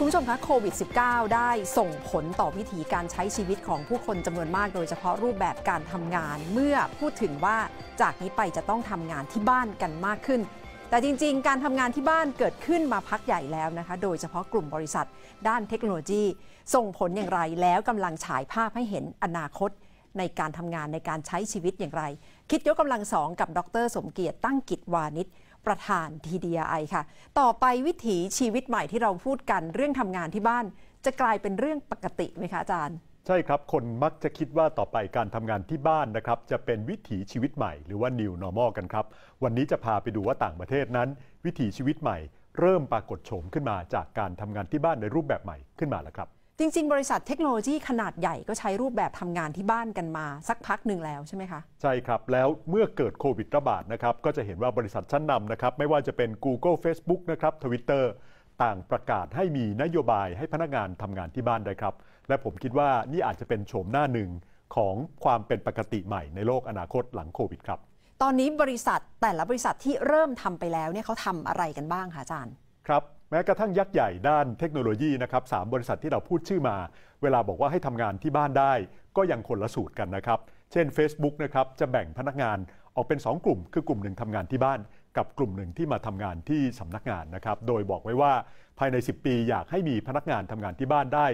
คุณผู้ชมคะโควิด -19 ได้ส่งผลต่อวิถีการใช้ชีวิตของผู้คนจำนวนมาก โดยเฉพาะรูปแบบการทำงาน เมื่อพูดถึงว่าจากนี้ไปจะต้องทำงานที่บ้านกันมากขึ้น แต่จริง ๆ การทำงานที่บ้านเกิดขึ้นมาพักใหญ่แล้วนะคะโดยเฉพาะกลุ่มบริษัทด้านเทคโนโลยีส่งผลอย่างไร แล้วกำลังฉายภาพให้เห็นอนาคตในการทำงานในการใช้ชีวิตอย่างไร คิดยกกำลังสองกับดร สมเกียรติ ตั้งกิจวานิชประธาน TDI ค่ะ ต่อไปวิถีชีวิตใหม่ที่เราพูดกันเรื่องทำงานที่บ้าน จะกลายเป็นเรื่องปกติไหมคะอาจารย์ ใช่ครับคนมักจะคิดว่าต่อไปการทำงานที่บ้านนะครับ จะเป็นวิถีชีวิตใหม่ หรือว่า new normal กันครับ วันนี้จะพาไปดูว่าต่างประเทศนั้น วิถีชีวิตใหม่เริ่มปรากฏโฉมขึ้นมาจากการทำงานที่บ้านในรูปแบบใหม่ขึ้นมาแล้วครับจริง ๆ บริษัทเทคโนโลยีขนาดใหญ่ก็ใช้รูปแบบทำงานที่บ้านกันมา สักพักหนึ่งแล้วใช่ไหมคะ ใช่ครับแล้วเมื่อเกิดโควิดระบาดนะครับ ก็จะเห็นว่าบริษัทชั้นนำนะครับ ไม่ว่าจะเป็น Google Facebook นะครับ Twitter ต่างประกาศให้มีนโยบายให้พนักงานทำงานที่บ้านได้ครับ และผมคิดว่านี่อาจจะเป็นโฉมหน้าหนึ่งของความเป็นปกติใหม่ในโลกอนาคตหลังโควิดครับ ตอนนี้บริษัทแต่ละบริษัทที่เริ่มทำไปแล้วเนี่ยเขาทำอะไรกันบ้างคะอาจารย์ครับแม้กระทั่งยักษ์ใหญ่ด้านเทคโนโลยีนะครับสบริษัทที่เราพูดชื่อมา เวลาบอกว่าให้ทำงานที่บ้านได้ ก็ยังคนละสูตรกันนะครับ เช่น Facebook นะครับจะแบ่งพนักงานออกเป็น 2 กลุ่ม คือกลุ่มหนึ่งทำงานที่บ้าน กับกลุ่มหนึ่งที่มาทำงานที่สำนักงานนะครับ โดยบอกไว้ว่าภายใน 10 ปีอยากให้มีพนักงานทำงานที่บ้านได้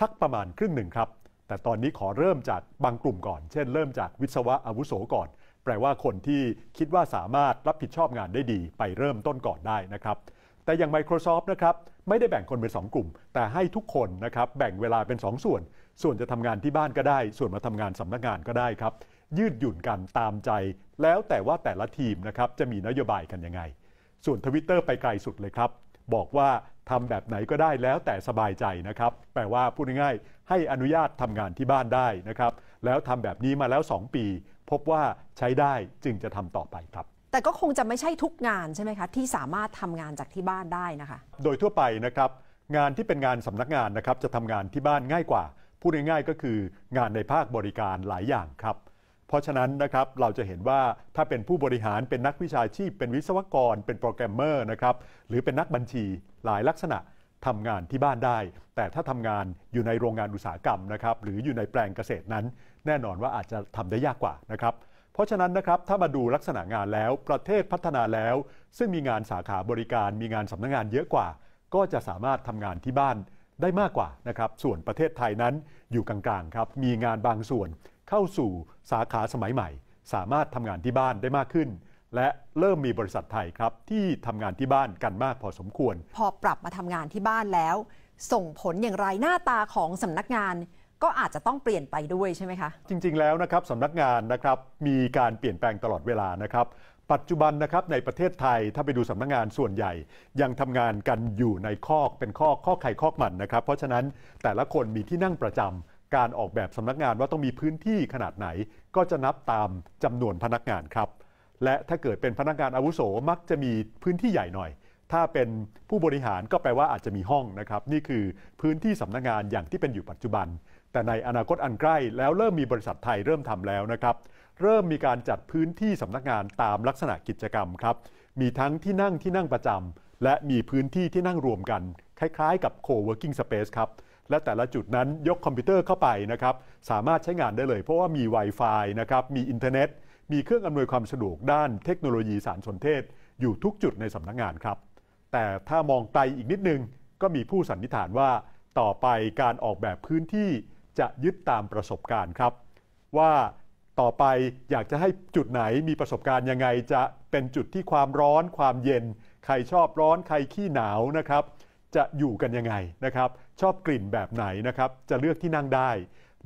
สักประมาณครึ่งหนึ่งครับ แต่ตอนนี้ขอเริ่มจากบางกลุ่มก่อน เช่นเริ่มจากวิศวะอาวุโสก่อน แปลว่าคนที่คิดว่าสามารถรับผิดชอบงานได้ดีไปเริ่มต้นก่อนได้นะครับแต่อย่าง Microsoft นะครับ ไม่ได้แบ่งคนเป็น 2 กลุ่ม แต่ให้ทุกคนนะครับแบ่งเวลาเป็น 2สส่วน ส่วนจะทำงานที่บ้านก็ได้ ส่วนมาทำงานสำนักงานก็ได้ครับยืดหยุ่นกันตามใจแล้วแต่ว่าแต่ละทีมนะครับจะมีนโยบายกันยังไง ส่วนทวิตเตอร์ไปไกลสุดเลยครับ บอกว่าทำแบบไหนก็ได้แล้วแต่สบายใจนะครับ แปลว่าพูดง่ายๆ ให้อนุญาตทำงานที่บ้านได้นะครับแล้วทำแบบนี้มาแล้ว 2 ปี พบว่าใช้ได้จึงจะทำต่อไปครับแต่ก็คงจะไม่ใช่ทุกงานใช่ไหมคะ ที่สามารถทำงานจากที่บ้านได้นะคะโดยทั่วไปนะครับ งานที่เป็นงานสำนักงานนะครับ จะทำงานที่บ้านง่ายกว่าพูดง่ายๆก็คืองานในภาคบริการหลายอย่างครับเพราะฉะนั้นนะครับเราจะเห็นว่าถ้าเป็นผู้บริหารเป็นนักวิชาชีพเป็นวิศวกร เป็นโปรแกรมเมอร์นะครับ หรือเป็นนักบัญชีหลายลักษณะทำงานที่บ้านได้ แต่ถ้าทำงานอยู่ในโรงงานอุตสาหกรรมนะครับ หรืออยู่ในแปลงเกษตรนั้น แน่นอนว่าอาจจะทำได้ยากกว่านะครับเพราะฉะนั้นนะครับถ้ามาดูลักษณะงานแล้วประเทศพัฒนาแล้ว ซึ่งมีงานสาขาบริการมีงานสำนักงงานเยอะกว่า ก็จะสามารถทำงานที่บ้านได้มากกว่านะครับส่วนประเทศไทยนั้นอยู่กลางๆครับมีงานบางส่วน เข้าสู่สาขาสมัยใหม่ สามารถทำงานที่บ้านได้มากขึ้น และเริ่มมีบริษัทไทยครับที่ทำงานที่บ้านกันมากพอสมควร พอปรับมาทำงานที่บ้านแล้ว ส่งผลอย่างไรหน้าตาของสำนักงานก็อาจจะต้องเปลี่ยนไปด้วยใช่ไหมคะ จริง ๆ แล้วนะครับสำนักงานนะครับมีการเปลี่ยนแปลงตลอดเวลานะครับ ปัจจุบันนะครับในประเทศไทยถ้าไปดูสำนักงานส่วนใหญ่ ยังทำงานกันอยู่ในคอกเป็นคอก คอกไข่คอกมันนะครับ เพราะฉะนั้นแต่ละคนมีที่นั่งประจำการออกแบบสำนักงานว่าต้องมีพื้นที่ขนาดไหน ก็จะนับตามจำนวนพนักงานครับ และถ้าเกิดเป็นพนักงานอาวุโสมักจะมีพื้นที่ใหญ่หน่อย ถ้าเป็นผู้บริหารก็แปลว่าอาจจะมีห้องนะครับนี่คือพื้นที่สำนักงานอย่างที่เป็นอยู่ปัจจุบันแต่ในอนาคตอันใกล้ แล้วเริ่มมีบริษัทไทยเริ่มทำแล้วนะครับ เริ่มมีการจัดพื้นที่สำนักงานตามลักษณะกิจกรรมครับ มีทั้งที่นั่งที่นั่งประจำและมีพื้นที่ที่นั่งรวมกัน คล้ายๆ กับโคเวิร์กิ้งสเปซครับ และแต่ละจุดนั้นยกคอมพิวเตอร์เข้าไปนะครับสามารถใช้งานได้เลย เพราะว่ามี Wi-Fi นะครับมีอินเทอร์เน็ตมีเครื่องอำนวยความสะดวกด้านเทคโนโลยีสารสนเทศอยู่ทุกจุดในสำนักงานครับแต่ถ้ามองไกลอีกนิดนึง ก็มีผู้สันนิษฐานว่า ต่อไปการออกแบบพื้นที่จะยึดตามประสบการณ์ครับ ว่าต่อไปอยากจะให้จุดไหนมีประสบการณ์ยังไง จะเป็นจุดที่ความร้อนความเย็น ใครชอบร้อนใครขี้หนาวนะครับจะอยู่กันยังไงนะครับชอบกลิ่นแบบไหนนะครับจะเลือกที่นั่งได้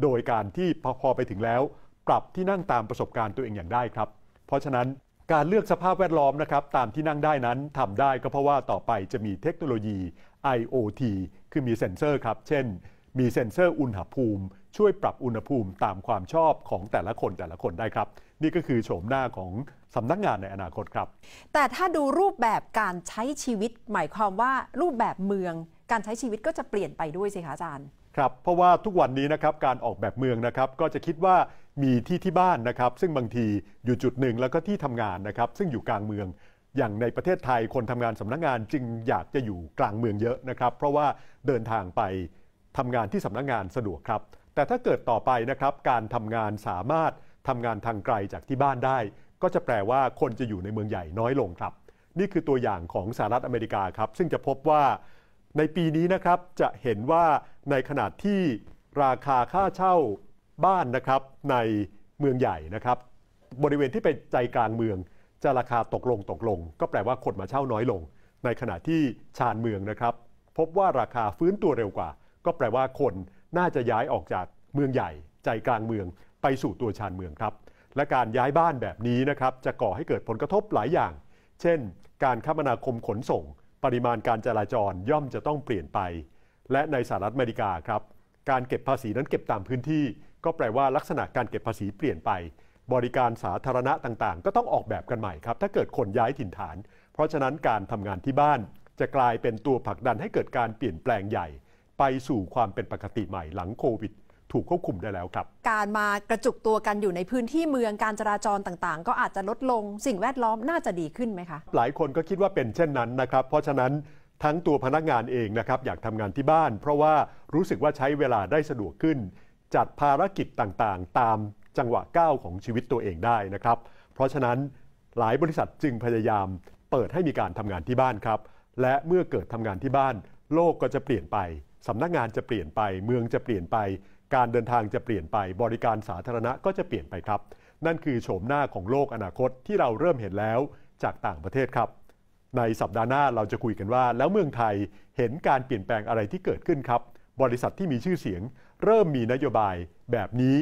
โดยการที่พอไปถึงแล้ว ปรับที่นั่งตามประสบการณ์ตัวเองอย่างได้ครับ เพราะฉะนั้นการเลือกสภาพแวดล้อมนะครับตามที่นั่งได้นั้นทำได้ก็เพราะว่าต่อไปจะมีเทคโนโลยี IoT คือมีเซ็นเซอร์ครับเช่นมีเซ็นเซอร์อุณหภูมิ ช่วยปรับอุณหภูมิตามความชอบของแต่ละคนแต่ละคนได้ครับ นี่ก็คือโฉมหน้าของสำนักงานในอนาคตครับ แต่ถ้าดูรูปแบบการใช้ชีวิต หมายความว่ารูปแบบเมือง การใช้ชีวิตก็จะเปลี่ยนไปด้วยสิคะอาจารย์ครับเพราะว่าทุกวันนี้นะครับการออกแบบเมืองนะครับก็จะคิดว่ามีที่ที่บ้านนะครับ ซึ่งบางทีอยู่จุดหนึ่ง แล้วก็ที่ทำงานนะครับ ซึ่งอยู่กลางเมือง อย่างในประเทศไทยคนทำงานสำนักงานจึงอยากจะอยู่กลางเมืองเยอะนะครับ เพราะว่าเดินทางไปทำงานที่สำนักงงานสะดวกครับ แต่ถ้าเกิดต่อไปนะครับ การทำงานสามารถทำงานทางไกลจากที่บ้านได้ ก็จะแปลว่าคนจะอยู่ในเมืองใหญ่น้อยลงครับ นี่คือตัวอย่างของสหรัฐอเมริกาครับ ซึ่งจะพบว่า ในปีนี้นะครับ จะเห็นว่าในขนาดที่ราคาค่าเช่าบ้านนะครับ ในเมืองใหญ่นะครับ บริเวณที่เป็นใจกลางเมืองจะราคาตกลงตกลง ก็แปลว่าคนมาเช่าน้อยลง ในขณะที่ชานเมืองนะครับพบว่าราคาฟื้นตัวเร็วกว่าก็แปลว่าคนน่าจะย้ายออกจากเมืองใหญ่ ใจกลางเมือง ไปสู่ตัวชานเมืองครับ และการย้ายบ้านแบบนี้นะครับจะก่อให้เกิดผลกระทบหลายอย่าง เช่น การคมนาคมขนส่ง ปริมาณการจราจรย่อมจะต้องเปลี่ยนไป และในสหรัฐอเมริกาครับการเก็บภาษีนั้นเก็บตามพื้นที่ ก็แปลว่าลักษณะการเก็บภาษีเปลี่ยนไป บริการสาธารณะต่างๆ ก็ต้องออกแบบกันใหม่ครับถ้าเกิดคนย้ายถิ่นฐาน เพราะฉะนั้นการทำงานที่บ้าน จะกลายเป็นตัวผลักดันให้เกิดการเปลี่ยนแปลงใหญ่ไปสู่ความเป็นปกติใหม่หลังโควิดถูกควบคุมได้แล้วครับ การมากระจุกตัวกันอยู่ในพื้นที่เมืองการจราจรต่างๆ ก็อาจจะลดลงสิ่งแวดล้อมน่าจะดีขึ้นไหมคะ หลายคนก็คิดว่าเป็นเช่นนั้นนะครับ เพราะฉะนั้นทั้งตัวพนักงานเองนะครับอยากทำงานที่บ้าน เพราะว่ารู้สึกว่าใช้เวลาได้สะดวกขึ้น จัดภารกิจต่างๆ ตามจังหวะก้าวของชีวิตตัวเองได้นะครับ เพราะฉะนั้นหลายบริษัทจึงพยายามเปิดให้มีการทำงานที่บ้านครับ และเมื่อเกิดทำงานที่บ้าน โลกก็จะเปลี่ยนไปสำนักงานจะเปลี่ยนไป เมืองจะเปลี่ยนไปการเดินทางจะเปลี่ยนไป บริการสาธารณะก็จะเปลี่ยนไปครับ นั่นคือ โฉมหน้าของโลกอนาคตที่เราเริ่มเห็นแล้วจากต่างประเทศครับ ในสัปดาห์หน้าเราจะคุยกันว่า แล้วเมืองไทยเห็นการเปลี่ยนแปลงอะไรที่เกิดขึ้นครับ บริษัทที่มีชื่อเสียง เริ่มมีนโยบายแบบนี้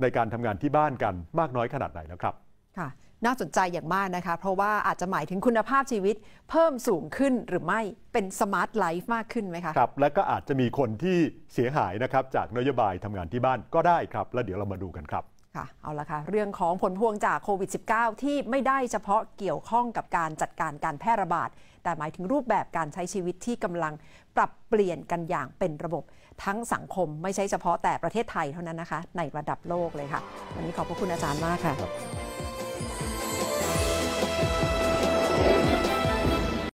ในการทำงานที่บ้านกันมากน้อยขนาดไหนแล้วครับค่ะน่าสนใจอย่างมากนะคะเพราะว่าอาจจะหมายถึงคุณภาพชีวิตเพิ่มสูงขึ้นหรือไม่เป็นสมาร์ทไลฟ์มากขึ้นไหมคะครับ และก็อาจจะมีคนที่เสียหายนะครับ จากนโยบายทำงานที่บ้านก็ได้ครับ แล้วเดี๋ยวเรามาดูกันครับ ค่ะเอาละค่ะเรื่องของผลพวงจากโควิด -19 ที่ไม่ได้เฉพาะเกี่ยวข้องกับการจัดการการแพร่ระบาด แต่หมายถึงรูปแบบการใช้ชีวิตที่กำลังปรับเปลี่ยนกันอย่างเป็นระบบทั้งสังคม ไม่ใช่เฉพาะแต่ประเทศไทยเท่านั้นนะคะ ในระดับโลกเลยค่ะวันนี้ขอบพระคุณอาจารย์มากค่ะ